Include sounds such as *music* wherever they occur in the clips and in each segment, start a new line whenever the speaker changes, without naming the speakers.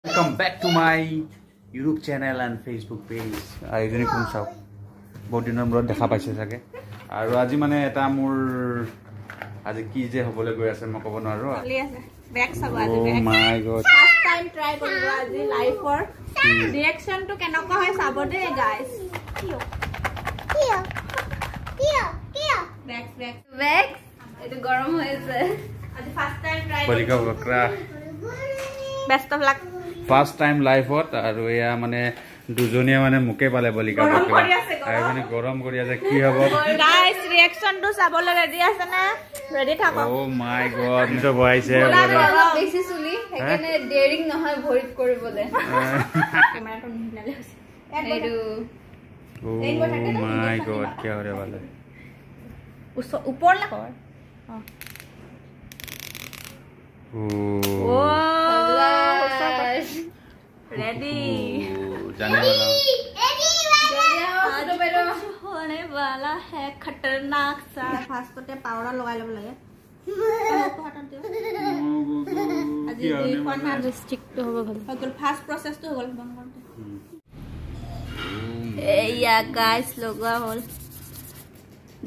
Welcome back to my YouTube channel and Facebook page. I don't know what you know. The Hapa says, okay. I Rajimane Tamur as a key to Hobole Grass and Makovana. Yes, Oh my god. First time try to Raji life for reaction to Kanoka has a body, guys. Here, here, here, back, back, back. It's a gorom is a first time try. Polygon of a crack. Best of luck. First time লাইফত আৰু এয়া মানে দুজনীয়ে মানে মোকে পালে বলি মানে গৰম কৰি আছে কি হব oh oh ওপৰ रेडी जाने वाला तो होने वाला है खतरनाक सा फास्टफूड पाउडर लगा लो लगे फास्ट प्रोसेस तो, तो hmm. हो गल बंद करते এয়া গাইস লগোৱা হ'ল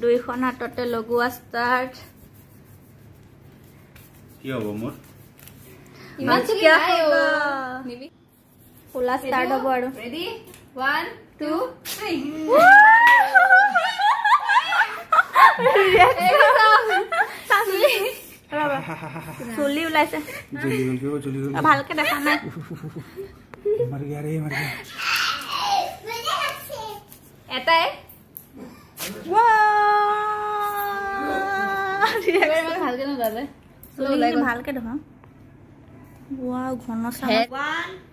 দুইখন হাততে লগোৱা ষ্টাৰ্ট কি হ'ব মোৰ ইমান কিয় হ'ব ফুলা ষ্টাৰ্ট হ'ব আৰু ৰেডি 1 2 3 চুলি ওলাইছে জুলি জুলি জুলি ভালকে দেখা নাই মার গিয়া রে মার গিয়া এটাই ভালকে নাই দাদা ভালকে দেখা ঘন চাহ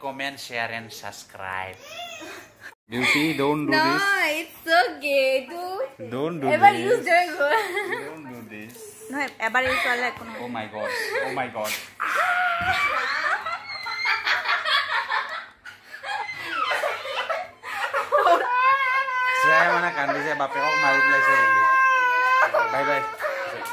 comment, share, and subscribe. Beauty, don't do no, this. No, it's okay. Do don't do ever this. use Don't do this. No, ever use your like. Oh my god. Oh my god. *laughs* saya mana kandi saya bapak kok oh, malu belajar ini. Bye bye.